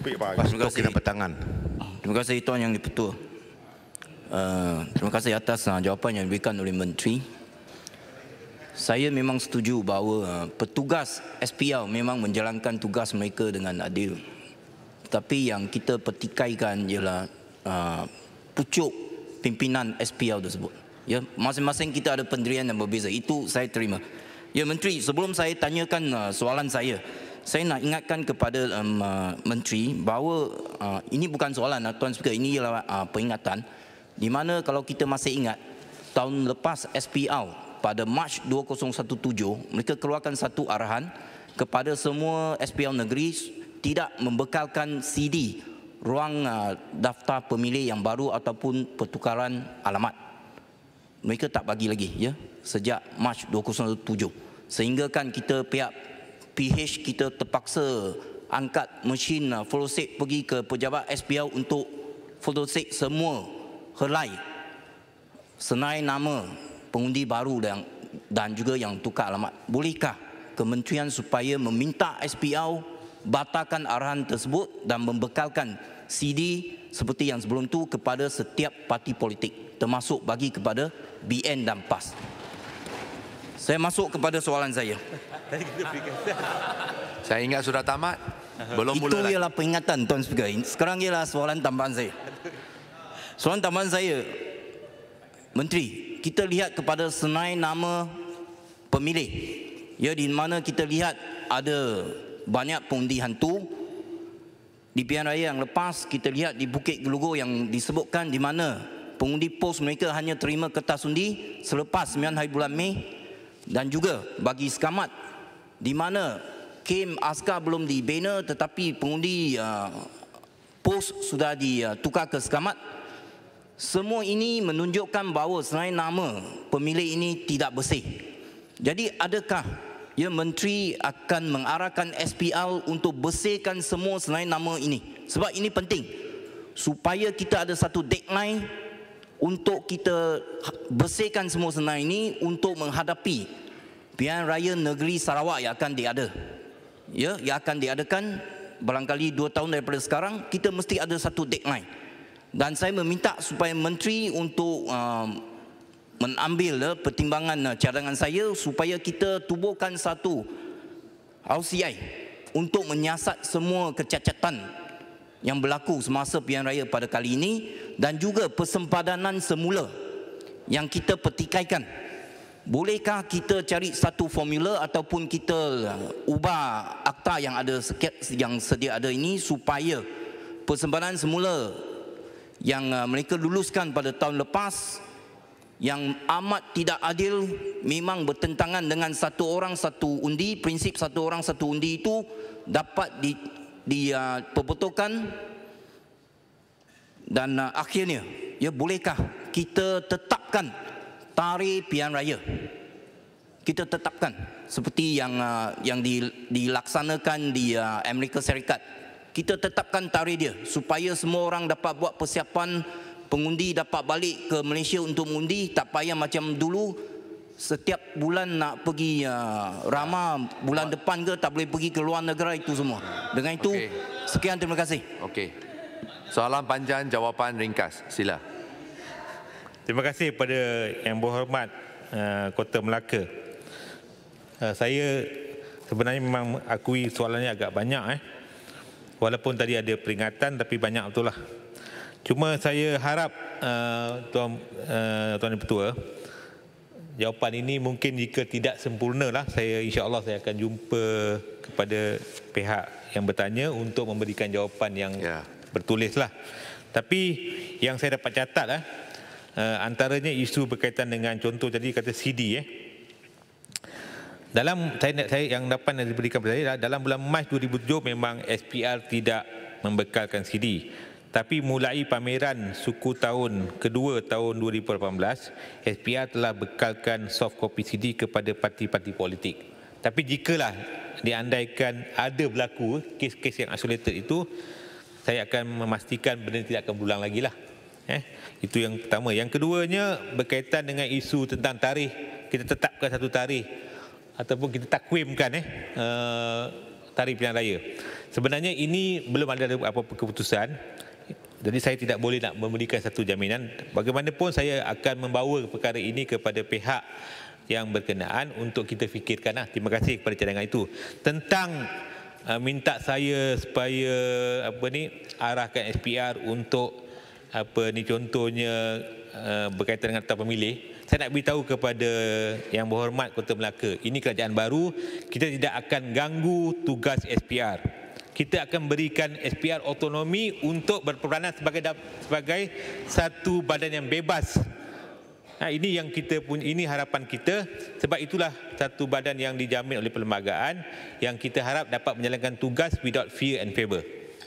terima kasih. Tangan. Terima kasih, Tuan Yang Dipertua. Uh, terima kasih atas uh, jawapan yang diberikan oleh Menteri. Saya memang setuju bahawa uh, petugas SPL memang menjalankan tugas mereka dengan adil. Tapi yang kita petikaikan ialah uh, pucuk pimpinan SPL tersebut. Ya, masing-masing kita ada pendirian yang berbeza. Itu saya terima. Ya, Menteri, sebelum saya tanyakan uh, soalan saya, saya nak ingatkan kepada um, uh, menteri bahawa uh, ini bukan soalan uh, tuan speaker ini ialah uh, peringatan di mana kalau kita masih ingat tahun lepas SPR pada Mac 2017 mereka keluarkan satu arahan kepada semua SPR negeri tidak membekalkan CD ruang uh, daftar pemilih yang baru ataupun pertukaran alamat mereka tak bagi lagi ya sejak Mac 2017 sehingga kan kita pihak PH kita terpaksa angkat mesin uh, fotosik pergi ke pejabat SPL untuk fotosik semua helai senai nama pengundi baru dan dan juga yang tukar alamat. Bolehkah kementerian supaya meminta SPL batalkan arahan tersebut dan membekalkan CD seperti yang sebelum tu kepada setiap parti politik termasuk bagi kepada BN dan PAS. Saya masuk kepada soalan saya. Saya ingat sudah tamat. Belum Itu mula ialah peringatan Tuan Speaker. Sekarang ialah soalan tambahan saya. Soalan tambahan saya, Menteri, kita lihat kepada senai nama pemilih. Ya, di mana kita lihat ada banyak pengundi hantu. Di pilihan raya yang lepas, kita lihat di Bukit Gelugur yang disebutkan di mana pengundi pos mereka hanya terima kertas undi selepas 9 hari bulan Mei dan juga bagi skamat di mana kem askar belum dibina tetapi pengundi uh, pos sudah ditukar ke skamat semua ini menunjukkan bahawa selain nama pemilih ini tidak bersih jadi adakah ya menteri akan mengarahkan SPL untuk bersihkan semua selain nama ini sebab ini penting supaya kita ada satu deadline untuk kita bersihkan semua senai ini untuk menghadapi pilihan raya negeri Sarawak yang akan diada. Ya, yang akan diadakan barangkali dua tahun daripada sekarang, kita mesti ada satu deadline. Dan saya meminta supaya Menteri untuk um, mengambil uh, pertimbangan uh, cadangan saya supaya kita tubuhkan satu RCI untuk menyiasat semua kecacatan yang berlaku semasa pilihan raya pada kali ini dan juga persempadanan semula yang kita petikaikan Bolehkah kita cari satu formula ataupun kita uh, ubah akta yang ada yang sedia ada ini supaya persempadanan semula yang uh, mereka luluskan pada tahun lepas yang amat tidak adil memang bertentangan dengan satu orang satu undi prinsip satu orang satu undi itu dapat di, di uh, perbetulkan dan uh, akhirnya ya bolehkah kita tetapkan tarikh pilihan raya kita tetapkan seperti yang uh, yang dilaksanakan di uh, Amerika Syarikat kita tetapkan tarikh dia supaya semua orang dapat buat persiapan pengundi dapat balik ke Malaysia untuk mengundi tak payah macam dulu setiap bulan nak pergi uh, ramah bulan depan ke tak boleh pergi ke luar negara itu semua dengan itu okay. sekian terima kasih okey Soalan panjang, jawapan ringkas. Sila. Terima kasih kepada yang berhormat uh, Kota Melaka. Uh, saya sebenarnya memang akui soalannya agak banyak. Eh. Walaupun tadi ada peringatan tapi banyak lah. Cuma saya harap uh, Tuan, uh, Tuan Petua, jawapan ini mungkin jika tidak sempurna lah, saya insya Allah saya akan jumpa kepada pihak yang bertanya untuk memberikan jawapan yang yeah bertulislah. Tapi yang saya dapat catat lah, antaranya isu berkaitan dengan contoh tadi kata CD eh. Dalam saya, saya yang dapat yang diberikan kepada saya dalam bulan Mac 2007 memang SPR tidak membekalkan CD. Tapi mulai pameran suku tahun kedua tahun 2018, SPR telah bekalkan soft copy CD kepada parti-parti politik. Tapi jikalah diandaikan ada berlaku kes-kes yang isolated itu, saya akan memastikan benda ini tidak akan berulang lagi lah. Eh, itu yang pertama. Yang keduanya berkaitan dengan isu tentang tarikh. Kita tetapkan satu tarikh ataupun kita takwimkan eh, uh, tarikh pilihan raya. Sebenarnya ini belum ada apa-apa keputusan. Jadi saya tidak boleh nak memberikan satu jaminan. Bagaimanapun saya akan membawa perkara ini kepada pihak yang berkenaan untuk kita fikirkan. Lah. Terima kasih kepada cadangan itu. Tentang Ah, minta saya supaya apa ni arahkan SPR untuk apa ni contohnya ah, berkaitan dengan tetap pemilih saya nak beritahu kepada yang berhormat Kota Melaka ini kerajaan baru kita tidak akan ganggu tugas SPR kita akan berikan SPR otonomi untuk berperanan sebagai sebagai satu badan yang bebas Nah, ini yang kita punya, ini harapan kita sebab itulah satu badan yang dijamin oleh perlembagaan yang kita harap dapat menjalankan tugas without fear and favour.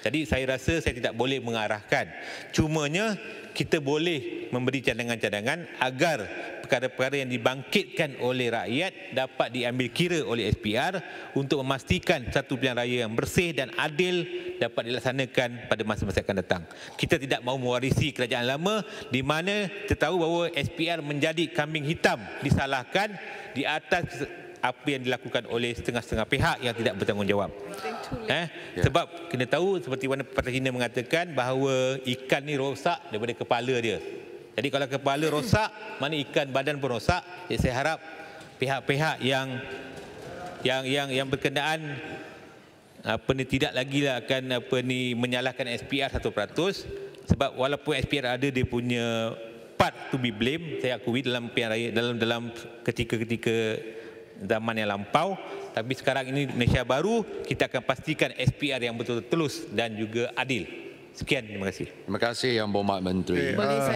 Jadi saya rasa saya tidak boleh mengarahkan. Cumanya kita boleh memberi cadangan-cadangan agar perkara-perkara yang dibangkitkan oleh rakyat dapat diambil kira oleh SPR untuk memastikan satu pilihan raya yang bersih dan adil dapat dilaksanakan pada masa-masa akan datang. Kita tidak mahu mewarisi kerajaan lama di mana kita tahu bahawa SPR menjadi kambing hitam disalahkan di atas apa yang dilakukan oleh setengah-setengah pihak yang tidak bertanggungjawab. Eh, yeah. Sebab kena tahu seperti mana Pak Hina mengatakan bahawa ikan ni rosak daripada kepala dia. Jadi kalau kepala rosak, mana ikan badan pun rosak. Jadi saya harap pihak-pihak yang yang yang yang berkenaan apa ni tidak lagi lah akan apa ni menyalahkan SPR 1% sebab walaupun SPR ada dia punya part to be blame saya akui dalam pihak raya dalam dalam ketika-ketika zaman yang lampau tapi sekarang ini Malaysia baru kita akan pastikan SPR yang betul-betul telus dan juga adil. Sekian terima kasih. Terima kasih Yang Berhormat Menteri. Okay.